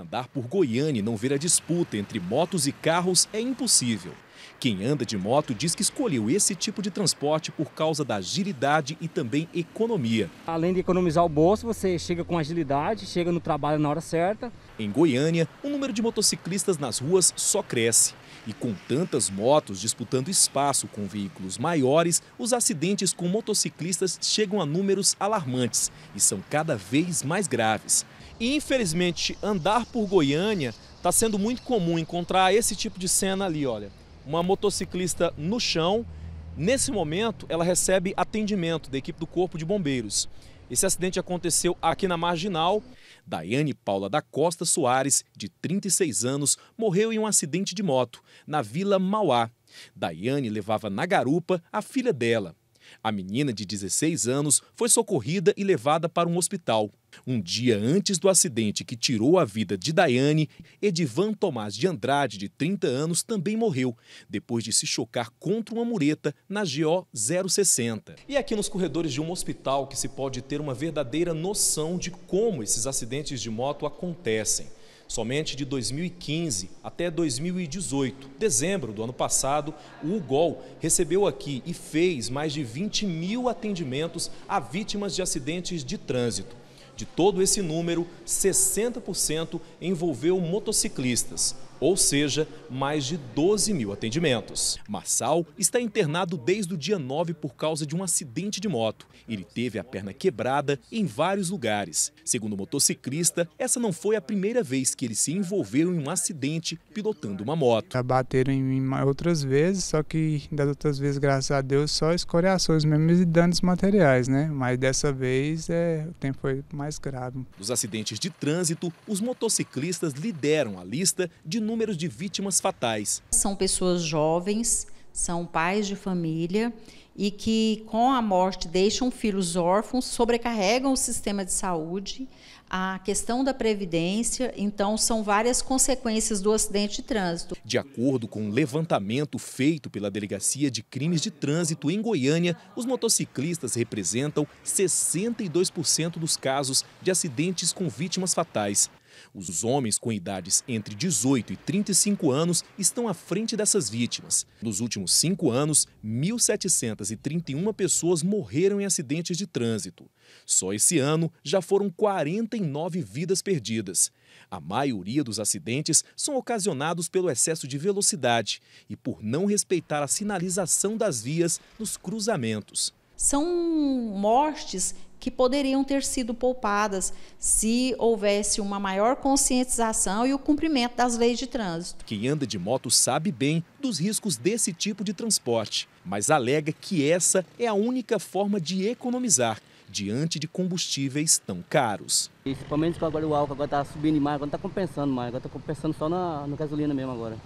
Andar por Goiânia e não ver a disputa entre motos e carros é impossível. Quem anda de moto diz que escolheu esse tipo de transporte por causa da agilidade e também economia. Além de economizar o bolso, você chega com agilidade, chega no trabalho na hora certa. Em Goiânia, o número de motociclistas nas ruas só cresce. E com tantas motos disputando espaço com veículos maiores, os acidentes com motociclistas chegam a números alarmantes e são cada vez mais graves infelizmente, andar por Goiânia está sendo muito comum encontrar esse tipo de cena ali, olha. Uma motociclista no chão. Nesse momento, ela recebe atendimento da equipe do Corpo de Bombeiros. Esse acidente aconteceu aqui na Marginal. Daiane Paula da Costa Soares, de 36 anos, morreu em um acidente de moto na Vila Mauá. Daiane levava na garupa a filha dela. A menina de 16 anos foi socorrida e levada para um hospital. Um dia antes do acidente que tirou a vida de Daiane, Edivan Tomás de Andrade, de 30 anos, também morreu, depois de se chocar contra uma mureta na GO 060. E aqui nos corredores de um hospital que se pode ter uma verdadeira noção de como esses acidentes de moto acontecem. Somente de 2015 até 2018, dezembro do ano passado, o UGOL recebeu aqui e fez mais de 20 mil atendimentos a vítimas de acidentes de trânsito. De todo esse número, 60% envolveu motociclistas ou seja, mais de 12 mil atendimentos. Marçal está internado desde o dia 9 por causa de um acidente de moto. Ele teve a perna quebrada em vários lugares. Segundo o motociclista, essa não foi a primeira vez que ele se envolveu em um acidente pilotando uma moto. Já bateram em mim outras vezes, só que das outras vezes, graças a Deus, só escoriações mesmo e danos materiais, né? Mas dessa vez é, o tempo foi mais grave. Dos acidentes de trânsito, os motociclistas lideram a lista de números de vítimas fatais. São pessoas jovens, são pais de família e que, com a morte, deixam filhos órfãos, sobrecarregam o sistema de saúde, a questão da previdência, então são várias consequências do acidente de trânsito. De acordo com um levantamento feito pela Delegacia de Crimes de Trânsito em Goiânia, os motociclistas representam 62% dos casos de acidentes com vítimas fatais. Os homens com idades entre 18 e 35 anos estão à frente dessas vítimas. Nos últimos cinco anos, 1.731 pessoas morreram em acidentes de trânsito. Só esse ano já foram 49 vidas perdidas. A maioria dos acidentes são ocasionados pelo excesso de velocidade e por não respeitar a sinalização das vias nos cruzamentos. São mortes que poderiam ter sido poupadas se houvesse uma maior conscientização e o cumprimento das leis de trânsito. Quem anda de moto sabe bem dos riscos desse tipo de transporte, mas alega que essa é a única forma de economizar diante de combustíveis tão caros. Principalmente com agora o álcool, agora está subindo demais, agora está compensando mais, agora está compensando só na, no gasolina mesmo agora.